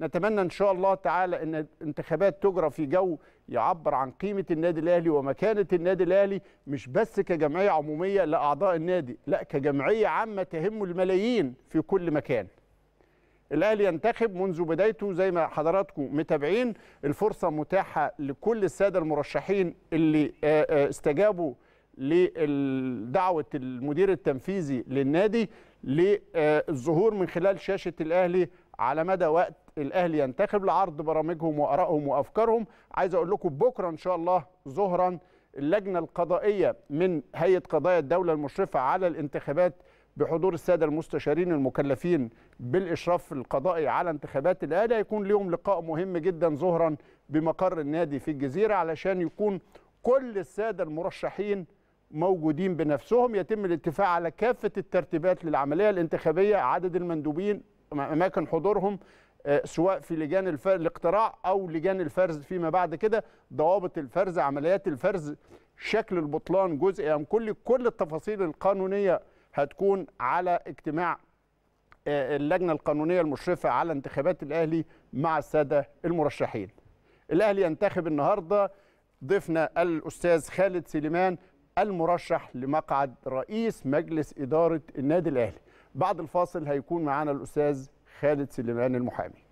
نتمنى ان شاء الله تعالى ان الانتخابات تجرى في جو يعبر عن قيمه النادي الاهلي ومكانه النادي الاهلي مش بس كجمعيه عموميه لاعضاء النادي لا كجمعيه عامه تهم الملايين في كل مكان الاهلي ينتخب منذ بدايته زي ما حضراتكم متابعين الفرصه متاحه لكل الساده المرشحين اللي آه، آه، استجابوا لدعوه المدير التنفيذي للنادي للظهور من خلال شاشه الاهلي على مدى وقت الاهلي ينتخب لعرض برامجهم وارائهم وافكارهم عايز اقول لكم بكره ان شاء الله ظهرا اللجنه القضائيه من هيئه قضايا الدوله المشرفه على الانتخابات بحضور الساده المستشارين المكلفين بالاشراف القضائي على انتخابات الاهلي هيكون لهم لقاء مهم جدا ظهرا بمقر النادي في الجزيره علشان يكون كل الساده المرشحين موجودين بنفسهم يتم الاتفاق على كافه الترتيبات للعمليه الانتخابيه عدد المندوبين اماكن حضورهم آه، سواء في لجان الفرز الاقتراع او لجان الفرز فيما بعد كده ضوابط الفرز عمليات الفرز شكل البطلان جزء يعني كل كل التفاصيل القانونيه هتكون على اجتماع آه، اللجنه القانونيه المشرفه على انتخابات الاهلي مع الساده المرشحين. الاهلي ينتخب النهارده ضيفنا الاستاذ خالد سليمان المرشح لمقعد رئيس مجلس إدارة النادي الأهلي بعد الفاصل هيكون معانا الأستاذ خالد سليمان المحامي